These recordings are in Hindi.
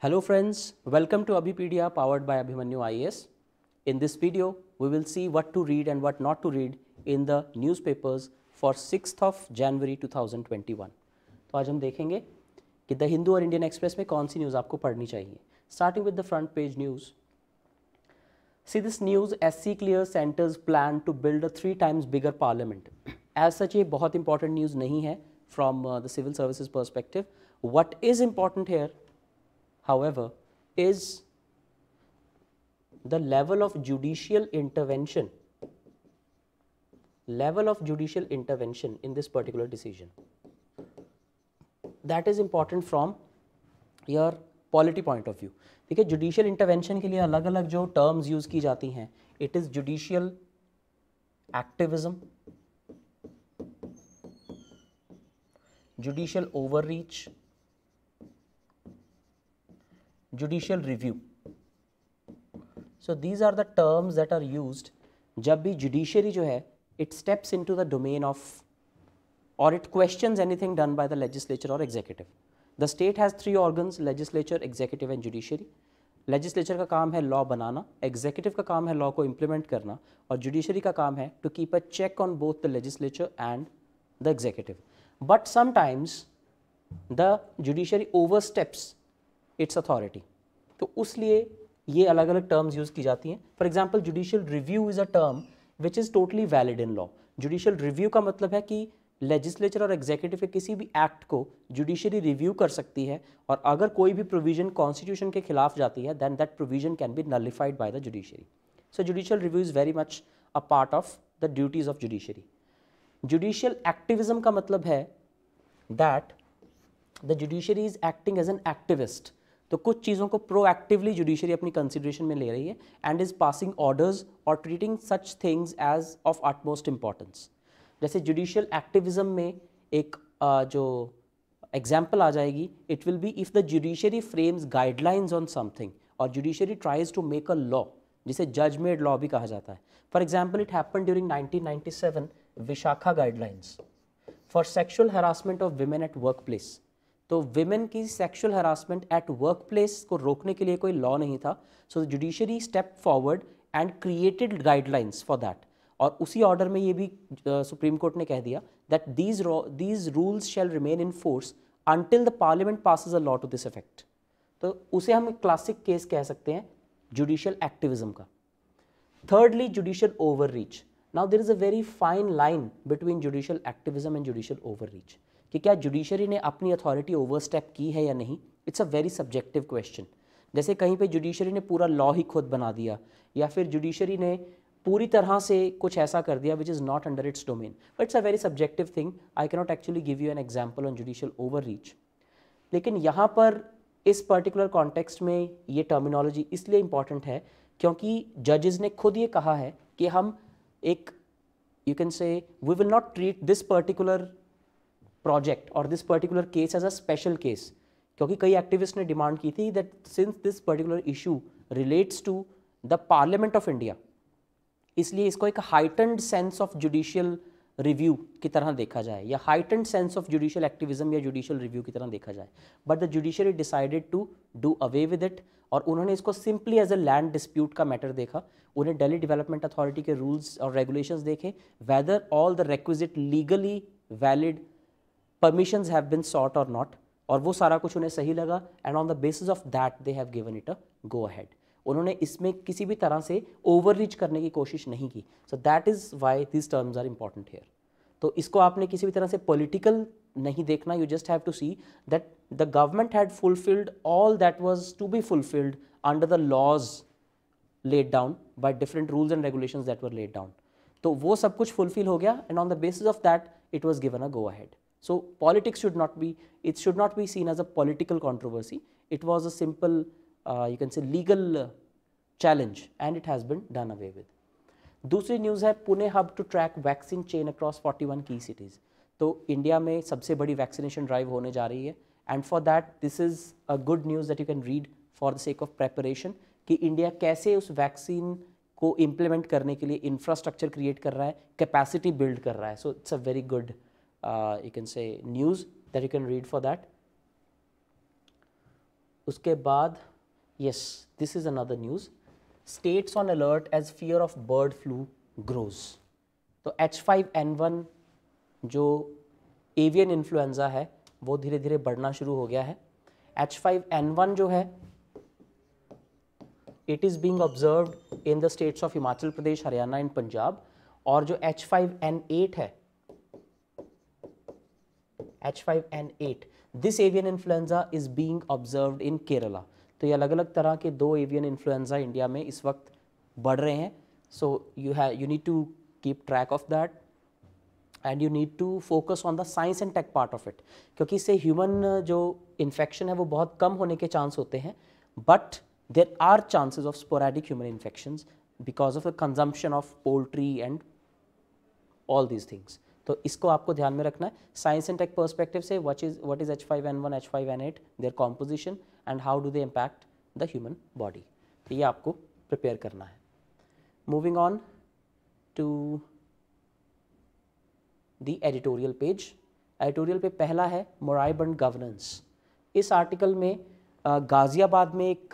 Hello friends, welcome to Abhipedia powered by Abhimanyu IAS. In this video, we will see what to read and what not to read in the newspapers for 6th of January 2021. So, today we will see the Hindu or Indian Express mein kaun news aapko padhni chahiye. Starting with the front page news. See this news, SC Clear Centers plan to build a three times bigger parliament. As such, a very important news nahi hai from uh, the civil services perspective. What is important here however, is the level of judicial intervention level of judicial intervention in this particular decision that is important from your polity point of view. ठीक है judicial intervention के लिए अलग अलग जो terms use की जाती हैं it is judicial activism, judicial overreach, judicial review. So, these are the terms that are used jab bhi judiciary it steps into the domain of or it questions anything done by the legislature or executive. The state has three organs legislature, executive and judiciary. Legislature ka kaam hai law banana, executive ka kaam hai law ko implement karna aur judiciary ka kaam to keep a check on both the legislature and the executive. But sometimes the judiciary oversteps its authority. तो उस लिए ये अलग अलग टर्म्स यूज़ की जाती हैं for example judicial review is a term which is totally valid in law judicial review का मतलब है कि लेजिस्लेचर और एग्जीक्यूटिव के किसी भी एक्ट को जुडिशरी रिव्यू कर सकती है और अगर कोई भी प्रोविजन कॉन्स्टिट्यूशन के खिलाफ जाती है then that provision can be nullified by the judiciary so judicial review is very much a part of the duties of judiciary judicial activism का मतलब है that the judiciary is acting as an activist तो कुछ चीज़ों को प्रोएक्टिवली जुडिशरी अपनी कंसिडरेशन में ले रही है एंड इज़ पासिंग ऑर्डर्स और treating such things as of utmost importance जैसे जुडिशियल एक्टिविज्म में एक आ, जो एग्जाम्पल आ जाएगी it will be if the judiciary frames guidelines on something और judiciary tries to make a law जिसे जज मेड लॉ भी कहा जाता है for example it happen during nineteen Vishakha guidelines for sexual harassment of women at work place तो वेमेन की sexual harassment at work place को रोकने के लिए कोई लॉ नहीं था so judiciary step forward and created guidelines for that और उसी ऑर्डर में ये भी सुप्रीम कोर्ट ने कह दिया that these these rules shall remain in force until the parliament passes a law to this effect तो उसे हम क्लासिक केस कह सकते हैं जुडिशियल एक्टिविज्म का overreach now there is a very fine line between judicial activism and judicial overreach कि क्या जुडिशरी ने अपनी अथॉरिटी ओवरस्टेप की है या नहीं it's a very subjective question जैसे कहीं पे जुडिशरी ने पूरा लॉ ही खुद बना दिया या फिर जुडिशरी ने पूरी तरह से कुछ ऐसा कर दिया which is not under its domain but it's a very subjective thing I cannot actually give you an example on judicial overreach लेकिन यहाँ पर इस पर्टिकुलर कॉन्टेक्स्ट में ये टर्मिनोलॉजी इसलिए इंपॉर्टेंट है क्योंकि जजेस ने खुद ये कहा है कि हम एक you can say we will not treat this particular project और this particular case as a special case क्योंकि कई एक्टिविस्ट ने डिमांड की थी that since this particular issue relates to the parliament of India इसलिए इसको एक heightened sense of judicial review की तरह देखा जाए या heightened sense of judicial activism या जुडिशियल रिव्यू की तरह देखा जाए but the judiciary decided to do away with it और उन्होंने इसको simply as a land dispute का मैटर देखा उन्हें दिल्ली डेवलपमेंट अथॉरिटी के रूल्स और रेगुलेशंस देखे whether all the requisite legally valid permission have been sought और नॉट और वो सारा कुछ उन्हें सही लगा and on the basis of that they have given it a go ahead उन्होंने इसमें किसी भी तरह से ओवर रीच करने की कोशिश नहीं की so that is why this terms are important here तो इसको आपने किसी भी तरह से पॉलिटिकल नहीं देखना you just have to see that the government had fulfilled all that was to be fulfilled under the laws laid down by different rules and regulation that were laid down तो वो सब कुछ फुलफिल हो गया and on the basis of that it was given a go ahead So politics should not be, it should not be seen as a political controversy. It was a simple, uh, you can say legal uh, challenge and it has been done away with. दूसरी न्यूज़ है Pune hub to track vaccine chain across 41 की सिटीज़ तो इंडिया में सबसे बड़ी वैक्सीनेशन ड्राइव होने जा रही है and for that this is a good news that you can read for the sake of preparation कि इंडिया कैसे उस वैक्सीन को इम्प्लीमेंट करने के लिए इंफ्रास्ट्रक्चर क्रिएट कर रहा है कैपेसिटी बिल्ड कर रहा है so it's a very good uh, you can say news that you can read for that. Uske baad, yes, this is another news. States on alert as fear of bird flu तो एच फाइव एन वन जो एवियन इन्फ्लुएंजा है वो धीरे धीरे बढ़ना शुरू हो गया है एच फाइव एन वन जो है it is being observe in the states of Himachal Pradesh Haryana and Punjab और जो एच फाइव एन एट है H5N8 this avian influenza is being observed in Kerala तो ये अलग अलग तरह के दो एवियन इन्फ्लुएंजा इंडिया में इस वक्त बढ़ रहे हैं so you have you need to keep track of that and you need to focus on the science and tech part of it क्योंकि इससे ह्यूमन uh, जो इन्फेक्शन है वो बहुत कम होने के चांस होते हैं but there are chances of sporadic human infection because of the consumption of poultry and all these things तो इसको आपको ध्यान में रखना है साइंस एंड टेक पर्सपेक्टिव से what is what is H five N one H five N eight their composition and how do they impact the human body तो ये आपको प्रिपेयर करना है moving on to the editorial page editorial पे पहला है मोराइबंड गवर्नेंस इस आर्टिकल में गाज़ियाबाद में एक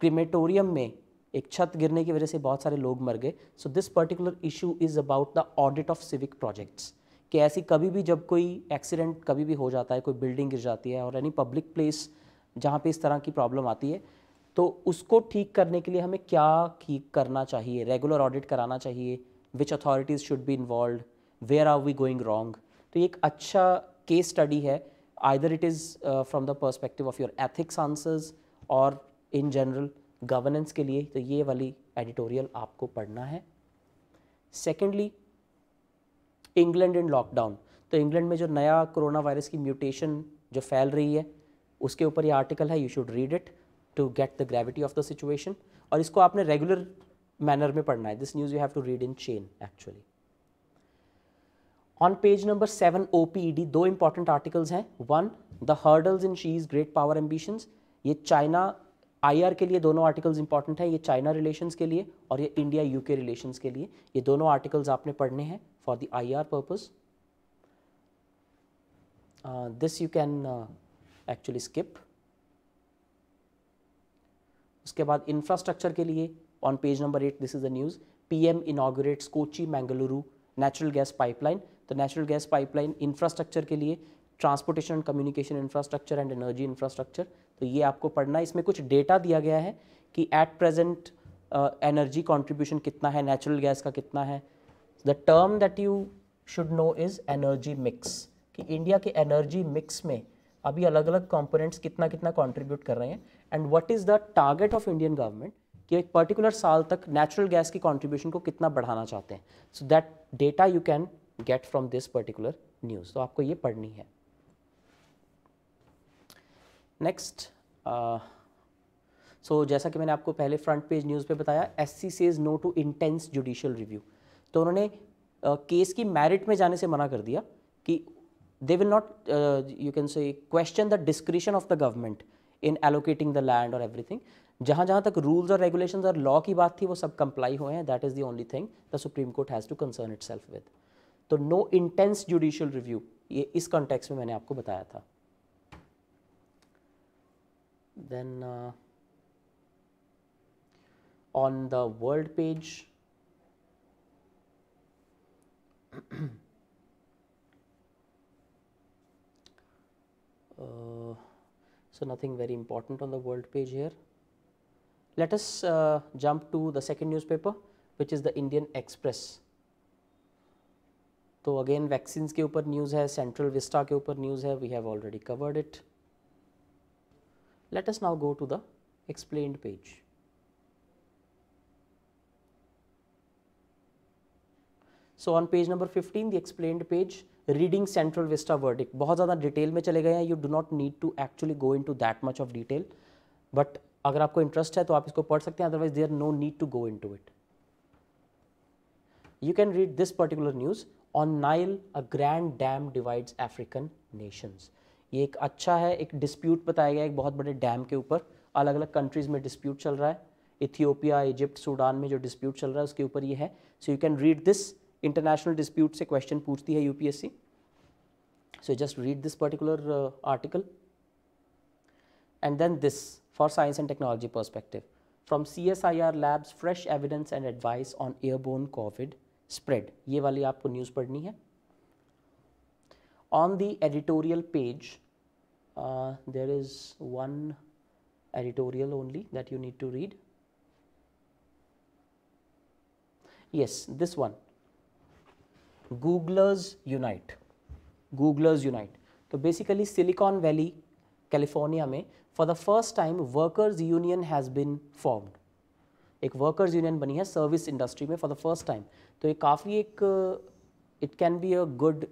क्रिमेटोरियम में एक छत गिरने की वजह से बहुत सारे लोग मर गए so this particular issue is about the audit of civic projects कि ऐसी कभी भी जब कोई एक्सीडेंट कभी भी हो जाता है कोई बिल्डिंग गिर जाती है और एनी पब्लिक प्लेस जहाँ पे इस तरह की प्रॉब्लम आती है तो उसको ठीक करने के लिए हमें क्या ठीक करना चाहिए रेगुलर ऑडिट कराना चाहिए which authorities should be involve where are we going wrong तो ये एक अच्छा केस स्टडी है either it is from the perspective of your ethics answers और इन जनरल गवर्नेंस के लिए तो ये वाली एडिटोरियल आपको पढ़ना है सेकेंडली इंग्लैंड इन लॉकडाउन तो इंग्लैंड में जो नया कोरोना वायरस की म्यूटेशन जो फैल रही है उसके ऊपर ये आर्टिकल है you should read it to get the gravity of the situation और इसको आपने रेगुलर मैनर में पढ़ना है this news you have to read in chain actually on page number seven O P दो इंपॉर्टेंट आर्टिकल्स हैं one the hurdles in Xi's great power ambitions ये चाइना आईआर के लिए दोनों आर्टिकल्स इंपॉर्टेंट हैं ये चाइना रिलेशंस के लिए और ये इंडिया यूके रिलेशंस के लिए ये दोनों आर्टिकल्स आपने पढ़ने हैं for the IR purpose this you can actually skip उसके बाद इंफ्रास्ट्रक्चर के लिए on page number eight this is the news PM inaugurates Kochi Mangaluru natural gas pipeline तो नेचुरल गैस पाइपलाइन इंफ्रास्ट्रक्चर के लिए transportation and communication infrastructure and energy infrastructure तो ये आपको पढ़ना है इसमें कुछ डेटा दिया गया है कि एट प्रेजेंट एनर्जी कॉन्ट्रीब्यूशन कितना है नेचुरल गैस का कितना है the term that you should know is energy mix कि इंडिया के एनर्जी मिक्स में अभी अलग अलग कॉम्पोनेंट्स कितना कितना कॉन्ट्रीब्यूट कर रहे हैं and what is the target of Indian government कि एक पर्टिकुलर साल तक नेचुरल गैस की कॉन्ट्रीब्यूशन को कितना बढ़ाना चाहते हैं so that data you can get from this particular news तो आपको ये पढ़नी है नेक्स्ट सो uh, जैसा कि मैंने आपको पहले फ्रंट पेज न्यूज़ पे बताया S C says no to intense judicial review तो उन्होंने केस uh, की मेरिट में जाने से मना कर दिया कि they will not you can say question the discretion of the government in allocating the land और एवरीथिंग जहाँ जहाँ तक रूल्स और रेगुलेशन और लॉ की बात थी वो सब कंप्लाई हुए हैं that is the only thing the Supreme Court has to concern itself with तो नो इंटेंस जुडिशियल रिव्यू ये इस कॉन्टेक्स में मैंने आपको बताया था then uh, on the world page uh, so nothing very important on the world page here. Let us uh, jump to the second newspaper which is the Indian Express. तो अगेन वैक्सीन्स के ऊपर न्यूज़ है सेंट्रल विस्टा के ऊपर न्यूज़ है we have already covered it Let us now go to the explained page. So on page number 15 the explained page reading central vista verdict बहुत ज़्यादा डिटेल में चले गए हैं you do not need to actually go into that much of detail but अगर आपको इंटरेस्ट है तो आप इसको पढ़ सकते हैं otherwise there no need to go into it you can read this particular news on Nile a grand dam divides African nations ये एक अच्छा है एक डिस्प्यूट बताया गया एक बहुत बड़े डैम के ऊपर अलग अलग कंट्रीज़ में डिस्प्यूट चल रहा है इथियोपिया इजिप्ट सूडान में जो डिस्प्यूट चल रहा है उसके ऊपर ये है so you can read this international dispute से क्वेश्चन पूछती है UPSC so just read this particular article and then this for science and technology perspective from C S I R labs fresh evidence and advice on airborne Covid spread ये वाली आपको न्यूज़ पढ़नी है on the editorial page, uh, there is one editorial only that you need to read. Yes, this one. Googlers Unite. Googlers Unite. So basically, Silicon Valley, California, mein, for the first time, workers union has been formed. एक वर्कर्स यूनियन बनी है सर्विस इंडस्ट्री में for the first time. So uh, a काफ़ी एक it can be a good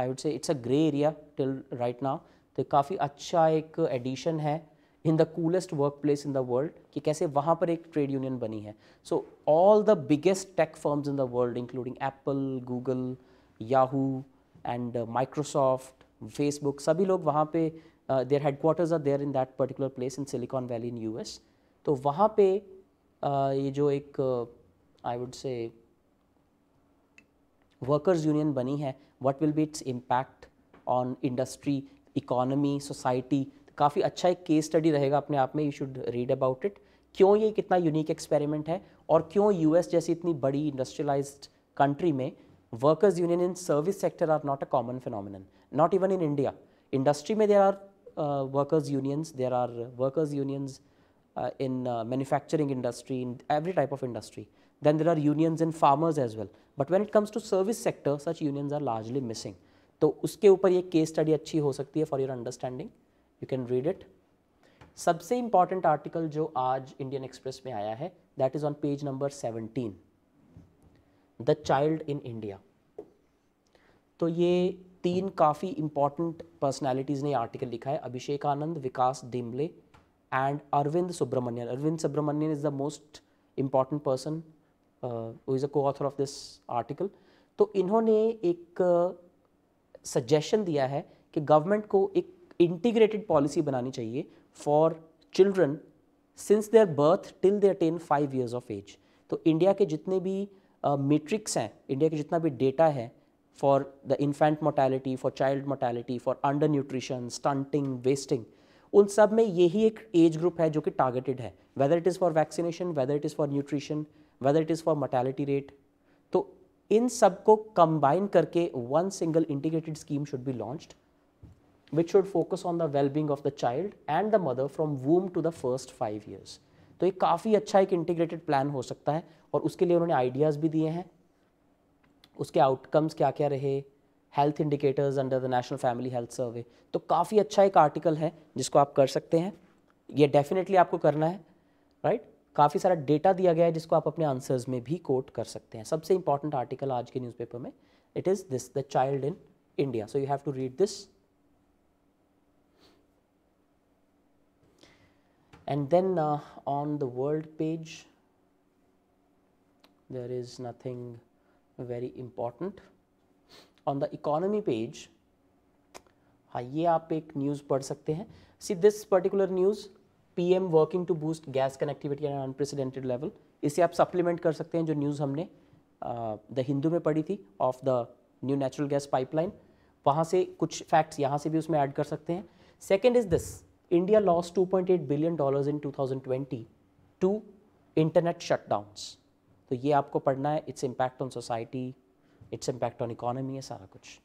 I would say it's a grey area till right now तो काफ़ी अच्छा एक एडिशन है in the coolest workplace in the world कि कैसे वहाँ पर एक ट्रेड यूनियन बनी है so all the biggest tech firms in the world including Apple Google Yahoo and Microsoft Facebook सभी लोग वहाँ पे their headquarters are there in that particular place in Silicon Valley in U तो वहाँ पे uh, ये जो एक I would say workers union बनी है what will be its impact on industry economy society काफ़ी अच्छा एक केस स्टडी रहेगा अपने आप में you should read about it क्यों ये कितना यूनिक एक्सपेरिमेंट है और क्यों एस जैसी इतनी बड़ी इंडस्ट्रियलाइज कंट्री में workers union in service sector are not a common phenomenon not even in India industry में there are workers unions there are workers unions in manufacturing industry in every type of industry then there are unions in farmers as well but when it comes to service sector such unions are largely missing तो उसके ऊपर ये केस स्टडी अच्छी हो सकती है for your understanding you can read it सबसे इंपॉर्टेंट आर्टिकल जो आज इंडियन एक्सप्रेस में आया है that is on page number seventeen the child in India तो ये तीन काफ़ी इंपॉर्टेंट पर्सनैलिटीज ने आर्टिकल लिखा है Abhishek Anand Vikas Dimble and Arvind Subramanian Arvind Subramanian is the most important person who is a co-author of this article तो इन्होंने एक सजेशन uh, दिया है कि गवर्नमेंट को एक इंटीग्रेटेड पॉलिसी बनानी चाहिए for children since their birth till they attain five years of age तो इंडिया के जितने भी मेट्रिक्स uh, हैं इंडिया के जितना भी डेटा है for the infant mortality for child mortality for undernutrition stunting wasting उन सब में यही एक एज ग्रुप है जो कि टारगेटेड है whether it is for vaccination whether it is for nutrition whether it is for mortality rate तो इन सब को कंबाइन करके one single integrated scheme should be launched which should focus on the well-being of the child and the mother from womb to the first five years. तो ये काफ़ी अच्छा एक इंटीग्रेटेड प्लान हो सकता है और उसके लिए उन्होंने आइडियाज़ भी दिए हैं उसके आउटकम्स क्या क्या रहे health indicators under the National Family Health Survey तो काफ़ी अच्छा एक आर्टिकल है जिसको आप कर सकते हैं ये डेफिनेटली आपको करना है राइट right? काफ़ी सारा डेटा दिया गया है जिसको आप अपने आंसर्स में भी कोट कर सकते हैं सबसे इंपॉर्टेंट आर्टिकल आज के न्यूज़पेपर में it is this the child in India so you have to read this and then uh, on the world page there is nothing very important on the economy page हाँ ये आप एक न्यूज़ पढ़ सकते हैं see this particular news PM working to boost gas connectivity at unprecedented level इसे आप सप्लीमेंट कर सकते हैं जो न्यूज़ हमने द हिंदू में पढ़ी थी of the new natural gas pipeline वहाँ से कुछ फैक्ट्स यहाँ से भी उसमें ऐड कर सकते हैं second is this India loss 2.8 billion dollars in 2020 to internet shutdowns तो ये आपको पढ़ना है its impact on society its impact on economy है सारा कुछ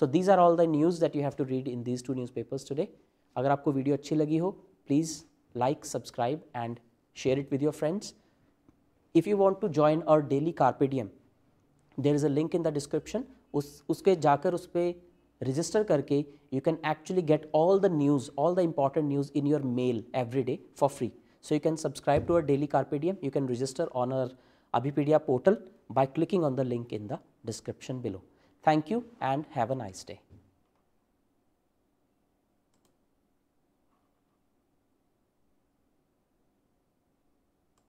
so these are all the news that you have to read in these two newspapers today अगर आपको वीडियो अच्छी लगी हो please like, subscribe and share it with your friends. If you want to join our daily Carpe Diem, there is a link in the description. Us, uske जाकर उस register karke you can actually get all the news, all the important news in your mail every day for free. so you can subscribe to our daily Carpediem. You can register on our Abhipedia portal by clicking on the link in the description below. Thank you and have a nice day.